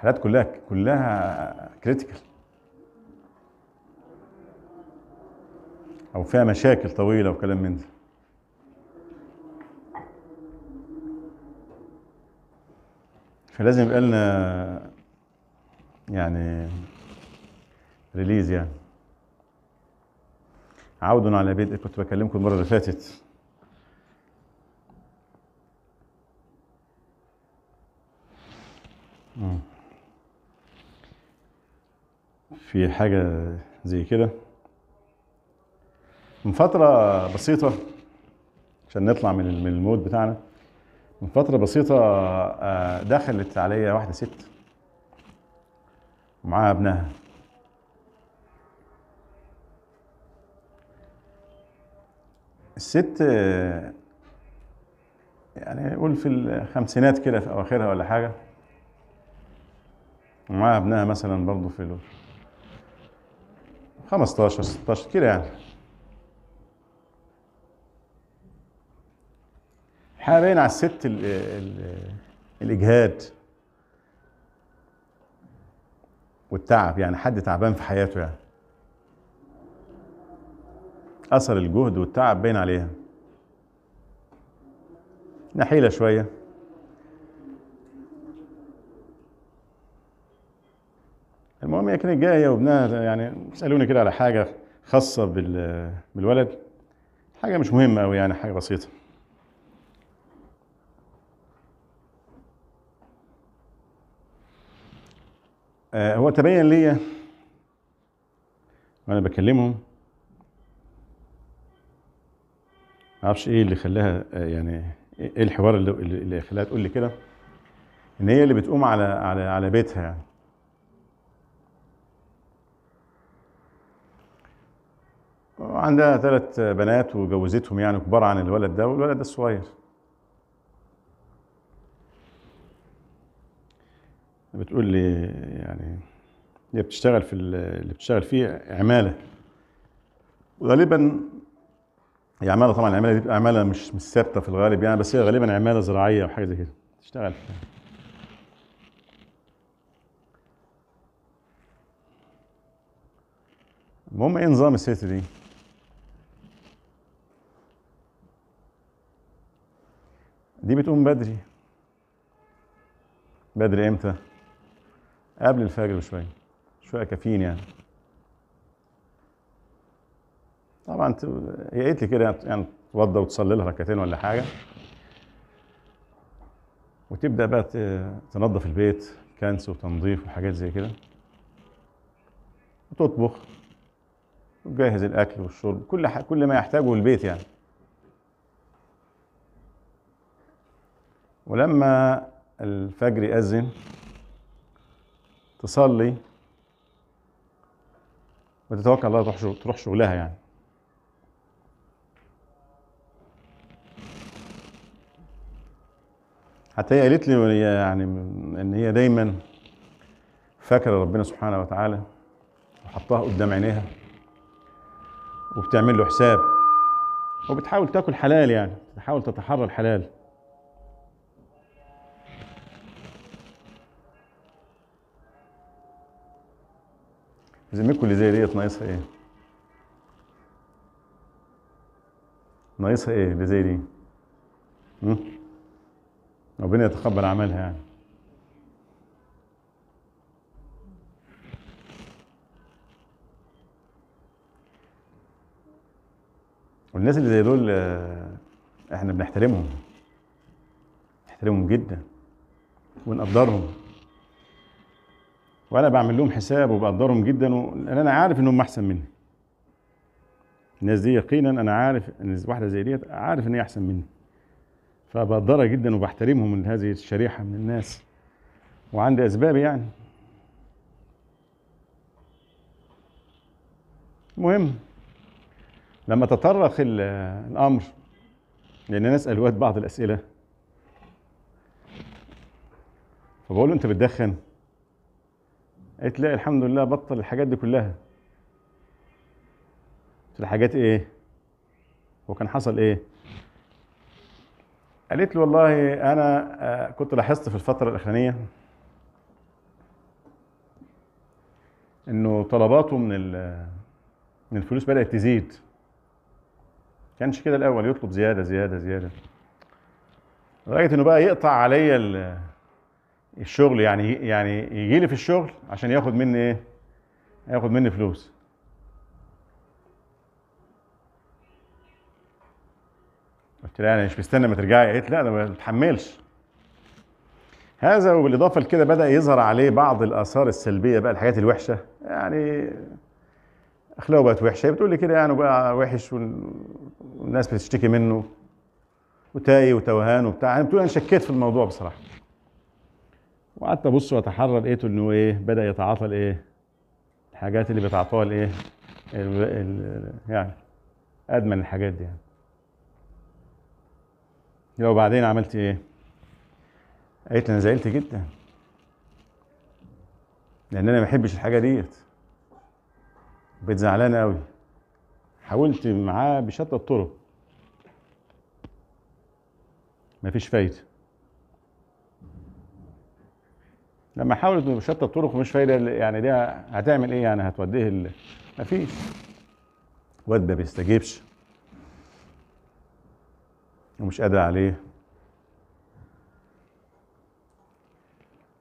الحالات كلها كلها كريتيكال او فيها مشاكل طويله وكلام من ده فلازم يبقى لنا يعني ريليز يعني عود على بدء كنت بكلمكم المره اللي فاتت مم. في حاجة زي كده من فترة بسيطة عشان نطلع من المود بتاعنا من فترة بسيطة آه، دخلت عليا واحدة ست ومعاها ابنها الست آه، يعني قول في الخمسينات كده في أواخرها ولا حاجة ومعاها ابنها مثلا برضه في 15 16 كده يعني احنا باين على الست الـ الـ الاجهاد والتعب يعني حد تعبان في حياته يعني اثر الجهد والتعب باين عليها نحيله شويه المهم هي كانت جايه وابنها يعني سالوني كده على حاجه خاصه بال بالولد حاجه مش مهمه قوي يعني حاجه بسيطه آه، هو تبين ليا وانا بكلمهم معرفش ايه اللي خلاها آه، يعني ايه الحوار اللي, اللي خلاها تقول لي كده ان هي اللي بتقوم على على على بيتها يعني عندها ثلاث بنات وجوزتهم يعني كبار عن الولد ده والولد ده الصغير بتقول لي يعني هي بتشتغل في اللي بتشتغل فيه عماله غالبا هي عماله طبعا العماله دي بتبقى عماله مش مش ثابته في الغالب يعني بس هي غالبا عماله زراعيه او حاجه زي كده تشتغل فيها المهم ايه نظام الست دي؟ دي بتقوم بدري بدري امتى قبل الفجر بشويه شويه كافيين يعني طبعا هي قالت لي كده يعني،, يعني توضى وتصلي لها ركعتين ولا حاجه وتبدا بقى تنظف البيت كنس وتنظيف وحاجات زي كده وتطبخ وتجهز الاكل والشرب كل كل ما يحتاجه البيت يعني ولما الفجر يأذن تصلي وتتوكل على الله تروح شغلها يعني حتى هي قالت لي يعني ان هي دايما فاكره ربنا سبحانه وتعالى وحطها قدام عينيها وبتعمل له حساب وبتحاول تاكل حلال يعني بتحاول تتحرى الحلال ذمتكم اللي زي ديت ناقصها ايه؟ ناقصها ايه اللي زي دي؟ ربنا يتقبل عملها يعني والناس اللي زي دول آه، احنا بنحترمهم نحترمهم جدا ونقدرهم وانا بعمل لهم حساب وبقدرهم جدا لان انا عارف انهم احسن مني الناس دي يقينا انا عارف ان واحده زي ديت عارف ان هي احسن مني فبقدرها جدا وبحترمهم من هذه الشريحه من الناس وعندي اسباب يعني المهم لما تطرق الامر لان انا اسال بعض الاسئله فبقول له انت بتدخن تلاقي الحمد لله بطل الحاجات دي كلها الحاجات ايه وكان حصل ايه قالت لي والله انا آه، كنت لاحظت في الفتره الاخرانيه انه طلباته من من الفلوس بدات تزيد كانش كده الاول يطلب زياده زياده زياده لغايه انه بقى يقطع عليا الشغل يعني يعني يجي لي في الشغل عشان ياخد مني ايه ياخد مني فلوس قلت لها انا يعني مش مستني ما ترجعي قالت لا انا ما بتحملش هذا وبالاضافه لكده بدا يظهر عليه بعض الاثار السلبيه بقى الحاجات الوحشه يعني اخلاقه بقت وحشه بتقول لي كده يعني بقى وحش والناس بتشتكي منه وتايه وتوهان وبتاع يعني بتقول انا شكيت في الموضوع بصراحه وقعدت ابص واتحرى لقيته انه ايه بدا يتعاطى الايه الحاجات اللي بيتعاطاها الايه يعني ادمن الحاجات دي يعني لو بعدين عملت ايه قالت انا زعلت جدا لان انا ما بحبش الحاجه ديت بقيت زعلان قوي حاولت معاه بشتى الطرق مفيش فايده لما حاولت بشتى الطرق مش فايده يعني دي هتعمل ايه يعني هتوديه ال... مفيش واد ما بيستجيبش ومش قادر عليه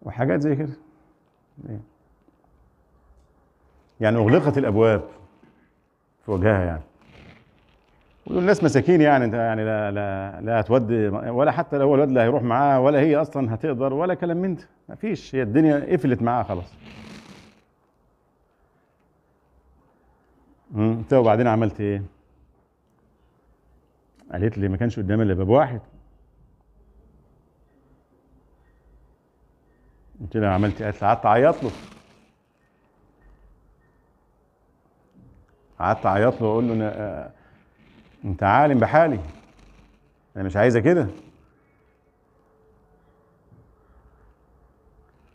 وحاجات زي كده يعني اغلقت الابواب في وجهها يعني الناس مساكين يعني انت يعني لا لا, لا هتودي ولا حتى لو الواد اللي هيروح معاه ولا هي اصلا هتقدر ولا كلام من ده مفيش هي الدنيا قفلت معاها خلاص انت وبعدين عملت ايه؟ قالت لي ما كانش قدامي الا باب واحد قلت لها عملت ايه؟ قعدت اعيط له قعدت اعيط له واقول له انت عالم بحالي انا مش عايزه كده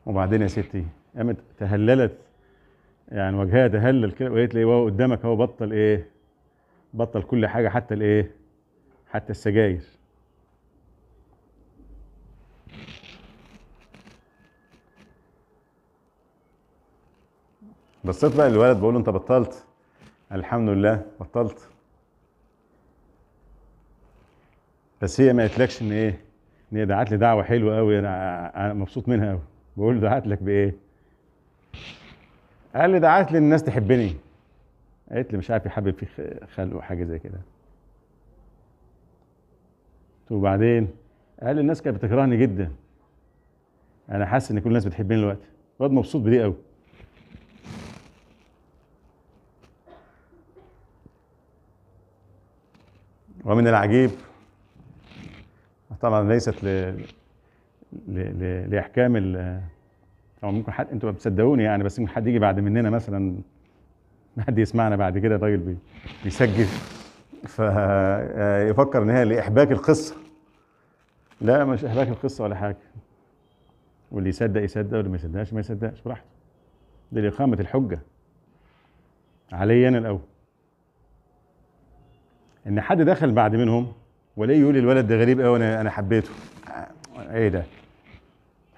وبعدين يا ستي قامت تهللت يعني وجهها تهلل كده وقالت لي واو قدامك اهو بطل ايه بطل كل حاجه حتى الايه حتى السجاير بصيت بقى للولد بقول له انت بطلت الحمد لله بطلت بس هي ما قالتلكش ان ايه ان هي دعت لي دعوه حلوه قوي انا مبسوط منها قوي بقول له دعت لك بايه قال لي دعت لي الناس تحبني قالت لي مش عارف يحبب في خلقه حاجه زي كده وبعدين قال لي الناس كانت بتكرهني جدا انا حاسس ان كل الناس بتحبني دلوقتي الواد مبسوط بدي قوي ومن العجيب طبعا ليست ل... ل... ل... لاحكام ال... او ممكن حد انتوا بتصدقوني يعني بس ممكن حد يجي بعد مننا مثلا حد يسمعنا بعد كده الراجل طيب، بي... بيسجل فيفكر آه، ان هي لاحباك القصه لا مش احباك القصه ولا حاجه واللي يصدق يصدق واللي ما يصدقش ما يصدقش براحته دي لاقامه الحجه علي انا الاول ان حد دخل بعد منهم وليه يقول الولد ده غريب قوي انا انا حبيته ايه ده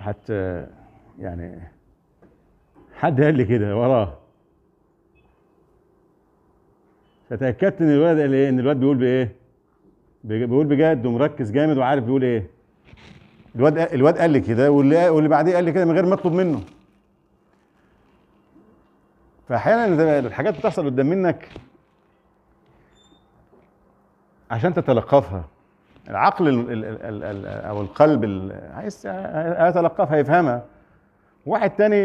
حتى يعني حد قال لي كده وراه فتاكدت ان الولد قال ايه ان الولد بيقول بايه بيقول بجد ومركز جامد وعارف بيقول ايه الواد الواد قال لي كده واللي واللي بعديه قال لي كده من غير ما اطلب منه فاحيانا الحاجات بتحصل قدام منك عشان تتلقفها العقل الـ الـ الـ او القلب عايز هيتلقفها يفهمها واحد تاني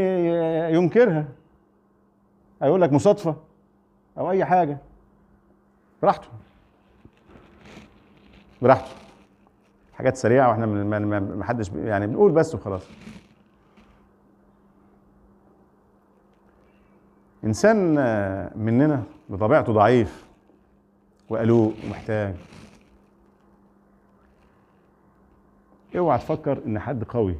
ينكرها هيقول لك مصادفه او اي حاجه براحته براحته حاجات سريعه واحنا ما حدش يعني بنقول بس وخلاص انسان مننا بطبيعته ضعيف وقالوه ومحتاج اوعى تفكر ان حد قوي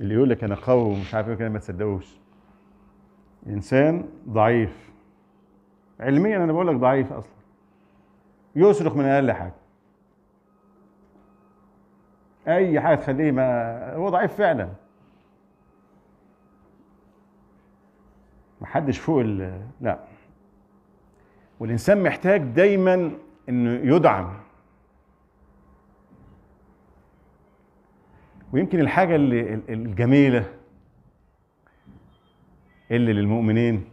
اللي يقول لك انا قوي ومش عارف ايه كده ما تصدقوش انسان ضعيف علميا انا بقول لك ضعيف اصلا يصرخ من اقل حاجه اي حاجه تخليه ما هو ضعيف فعلا محدش فوق ال لا والإنسان محتاج دايما إنه يدعم ويمكن الحاجة اللي الجميلة اللي للمؤمنين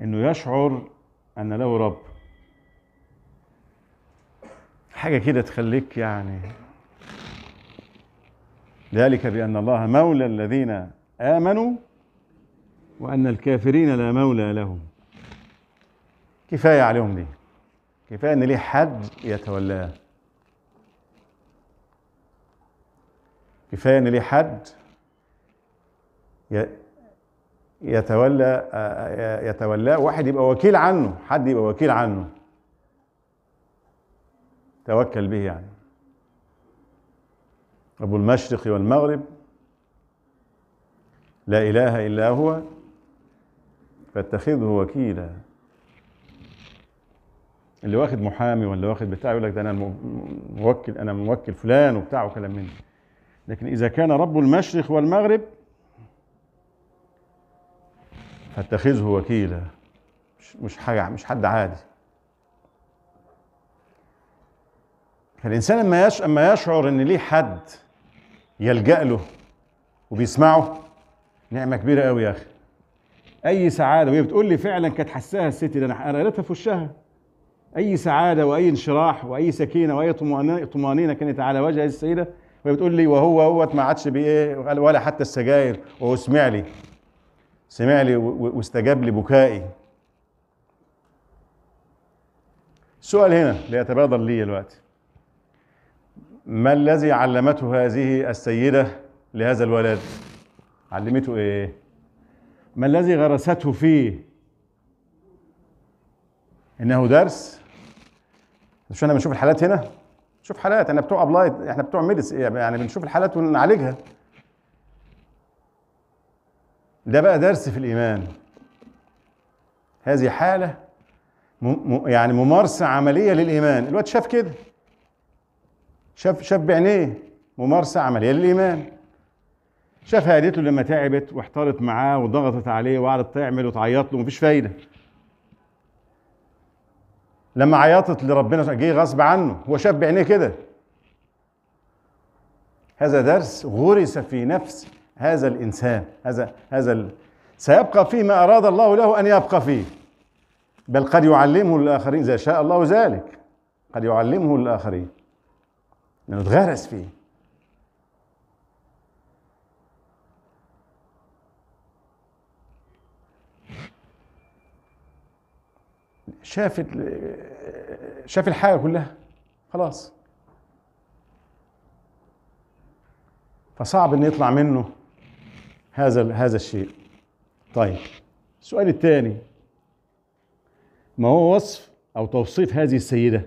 إنه يشعر أن له رب حاجة كده تخليك يعني ذلك بأن الله مولى الذين آمنوا وأن الكافرين لا مولى لهم كفاية عليهم دي كفاية إن ليه حد يتولاه كفاية إن ليه حد يتولى يتولاه واحد يبقى وكيل عنه حد يبقى وكيل عنه توكل به يعني أبو المشرق والمغرب لا إله إلا هو فاتخذه وكيلا اللي واخد محامي ولا واخد بتاع يقول لك ده انا موكل انا موكل فلان وبتاع وكلام من لكن اذا كان رب المشرق والمغرب فاتخذه وكيلا مش حاجه مش حد عادي فالانسان اما اما يشعر ان ليه حد يلجا له وبيسمعه نعمه كبيره قوي يا اخي اي سعاده وهي بتقول لي فعلا كانت حساها الست ده انا قريتها في وشها اي سعاده واي انشراح واي سكينه واي طمانينه كانت على وجه هذه السيده وهي بتقول لي وهو هو ما عادش بايه ولا حتى السجاير وهو سمع لي سمع لي واستجاب لي بكائي السؤال هنا ليتبادر لي دلوقتي ما الذي علمته هذه السيدة لهذا الولد علمته ايه ما الذي غرسته فيه انه درس مش انا بنشوف الحالات هنا شوف حالات انا بتوع ابلايت احنا بتوع ميدس يعني بنشوف الحالات ونعالجها ده بقى درس في الايمان هذه حاله يعني ممارسه عمليه للايمان الواد شاف كده شاف شاف بعينيه ممارسه عمليه للايمان شاف عيادته لما تعبت واحتارت معاه وضغطت عليه وقعدت تعمل وتعيط له مفيش فايده لما عيطت لربنا جه غصب عنه هو شاف بعينيه كده هذا درس غرس في نفس هذا الانسان هذا هذا ال... سيبقى فيه ما اراد الله له ان يبقى فيه بل قد يعلمه الاخرين اذا شاء الله ذلك قد يعلمه الاخرين لانه اتغرس فيه شاف شاف الحاجه كلها خلاص فصعب ان يطلع منه هذا هذا الشيء طيب السؤال الثاني ما هو وصف او توصيف هذه السيده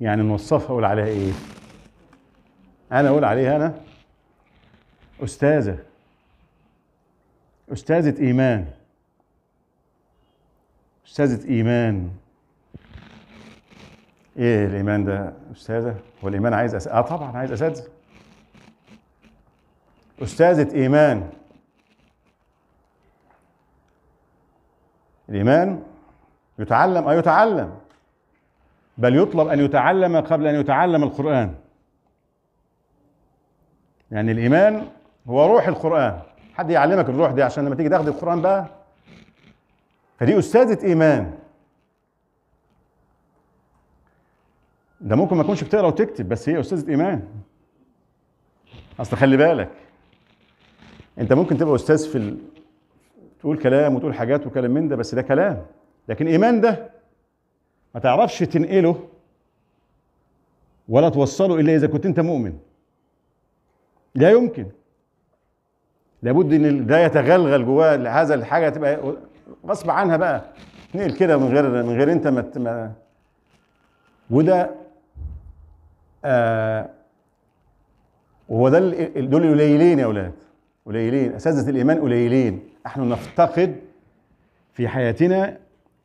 يعني نوصفها اقول عليها ايه انا اقول عليها انا استاذه استاذه ايمان أستاذة إيمان إيه الإيمان ده أستاذة؟ هو الإيمان عايز أس... آه طبعا عايز أساتذة أستاذة إيمان الإيمان يتعلم أو آه يتعلم بل يطلب أن يتعلم قبل أن يتعلم القرآن يعني الإيمان هو روح القرآن حد يعلمك الروح دي عشان لما تيجي تاخد القرآن بقى فدي أستاذة إيمان ده ممكن ما تكونش بتقرا وتكتب بس هي أستاذة إيمان أصل خلي بالك أنت ممكن تبقى أستاذ في ال... تقول كلام وتقول حاجات وكلام من ده بس ده كلام لكن إيمان ده ما تعرفش تنقله ولا توصله إلا إذا كنت أنت مؤمن لا يمكن لابد ان ده يتغلغل جواه هذا الحاجه تبقى غصب عنها بقى اتنقل كده من غير من غير انت ما وده آه وهو ده دول قليلين يا اولاد قليلين اساتذه الايمان قليلين نحن نفتقد في حياتنا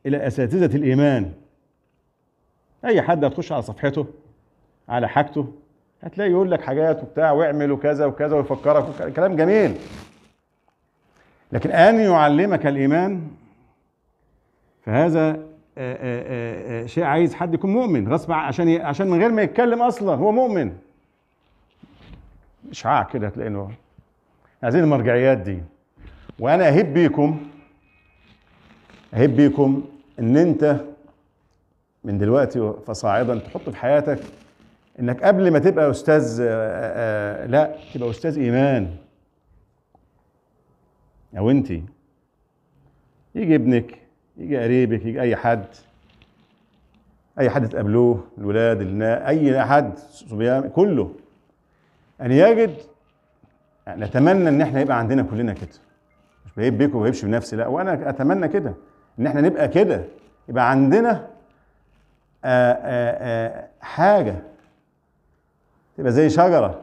الى اساتذه الايمان اي حد هتخش على صفحته على حاجته هتلاقي يقول لك حاجات وبتاع واعمل وكذا وكذا ويفكرك كلام جميل لكن أن يعلمك الإيمان فهذا آه، آه، آه، شيء عايز حد يكون مؤمن غصب عشان عشان من غير ما يتكلم اصلا هو مؤمن اشعاع كده هتلاقي انه عايزين المرجعيات دي وانا اهب بيكم اهب بيكم ان انت من دلوقتي فصاعدا تحط في حياتك انك قبل ما تبقى استاذ لا تبقى استاذ ايمان او انت يجي ابنك يجي قريبك يجي اي حد اي حد تقابلوه الولاد النا اي حد صبيان كله ان يجد نتمنى ان احنا يبقى عندنا كلنا كده مش بهيب بيكم وبهيبش بنفسي لا وانا اتمنى كده ان احنا نبقى كده يبقى عندنا آآ آه، آآ آه، آه، حاجه تبقى زي شجره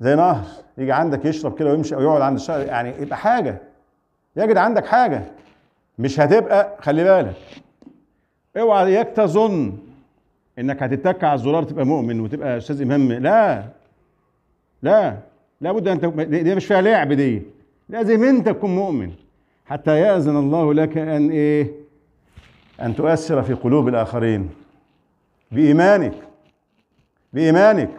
زي نهر يجي عندك يشرب كده ويمشي او يقعد عند الشهر يعني يبقى حاجه يجد عندك حاجه مش هتبقى خلي بالك اوعى اياك تظن انك هتتك على الزرار تبقى مؤمن وتبقى استاذ امام لا لا لابد ان تكون دي مش فيها لعب دي لازم انت تكون مؤمن حتى يأذن الله لك ان ايه ان تؤثر في قلوب الاخرين بايمانك بايمانك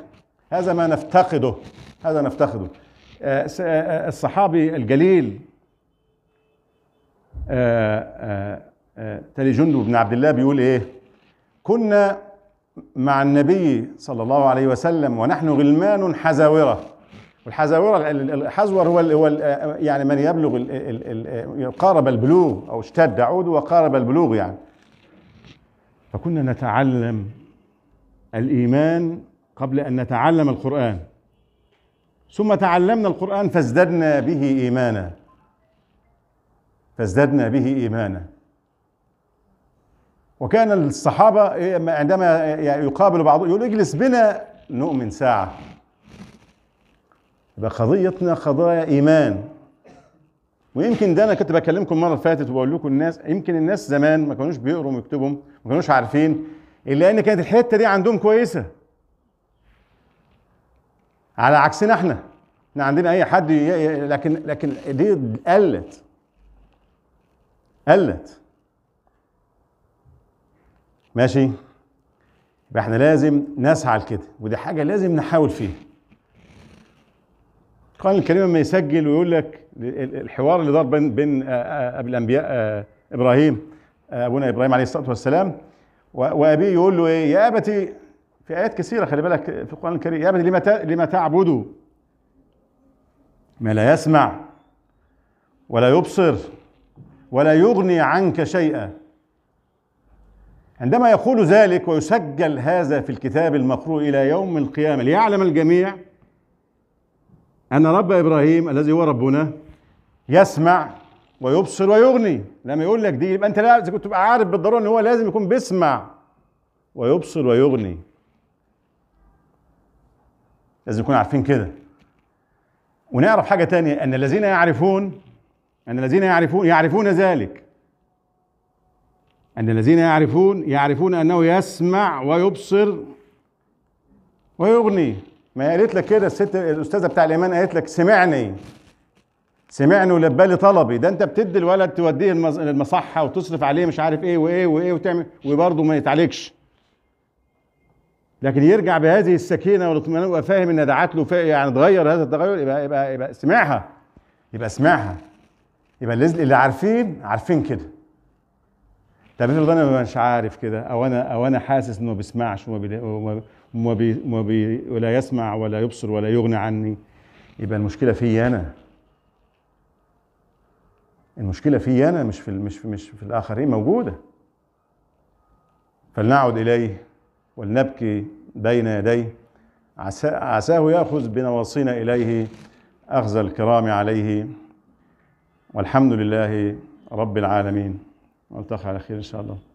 هذا ما نفتقده هذا نفتقده آه، آه، آه، الصحابي الجليل تلي جندب بن عبد الله بيقول ايه كنا مع النبي صلى الله عليه وسلم ونحن غلمان حزاوره والحزاوره الحزور هو هو يعني من يبلغ قارب البلوغ او اشتد عوده وقارب البلوغ يعني فكنا نتعلم الايمان قبل ان نتعلم القران ثم تعلمنا القرآن فازددنا به إيمانا فازددنا به إيمانا وكان الصحابة عندما يقابل بعضهم يقول اجلس بنا نؤمن ساعة يبقى قضيتنا قضايا إيمان ويمكن ده انا كنت بكلمكم المره اللي فاتت وبقول لكم الناس يمكن الناس زمان ما كانوش بيقروا ويكتبوا ما كانوش عارفين الا ان كانت الحته دي عندهم كويسه على عكسنا احنا احنا عندنا اي حد ي... لكن لكن دي قلت قلت ماشي يبقى احنا لازم نسعى لكده ودي حاجه لازم نحاول فيها القرآن الكريم لما يسجل ويقول لك الحوار اللي دار بين بين آه، آه، ابي الانبياء آه، ابراهيم ابونا ابراهيم عليه الصلاه والسلام وابيه يقول له ايه يا ابتي في آيات كثيرة خلي بالك في القرآن الكريم يا بني لما لما تعبدوا ما لا يسمع ولا يبصر ولا يغني عنك شيئا عندما يقول ذلك ويسجل هذا في الكتاب المقروء إلى يوم القيامة ليعلم الجميع أن رب إبراهيم الذي هو ربنا يسمع ويبصر ويغني لما يقول لك دي يبقى أنت لازم تبقى عارف بالضرورة أن هو لازم يكون بيسمع ويبصر ويغني لازم نكون عارفين كده ونعرف حاجة تانية أن الذين يعرفون أن الذين يعرفون يعرفون ذلك أن الذين يعرفون يعرفون أنه يسمع ويبصر ويغني ما قالت لك كده الست الأستاذة بتاع الإيمان قالت لك سمعني سمعني ولبالي طلبي ده أنت بتدي الولد توديه المصحة وتصرف عليه مش عارف إيه وإيه وإيه وتعمل وبرضه ما يتعالجش لكن يرجع بهذه السكينه والاطمئنان وفاهم فاهم ان دعت له يعني تغير هذا التغير يبقى يبقى يبقى سمعها يبقى سمعها يبقى اللي عارفين عارفين كده طب افرض انا مش عارف كده او انا او انا حاسس انه ما بيسمعش وما بي وما بي ولا يسمع ولا يبصر ولا يغني عني يبقى المشكله فيا انا المشكله فيا انا مش في مش في مش في الاخرين موجوده فلنعد اليه ولنبكي بين يديه عساه ياخذ بنواصينا اليه اخذ الكرام عليه والحمد لله رب العالمين نلتقي على خير ان شاء الله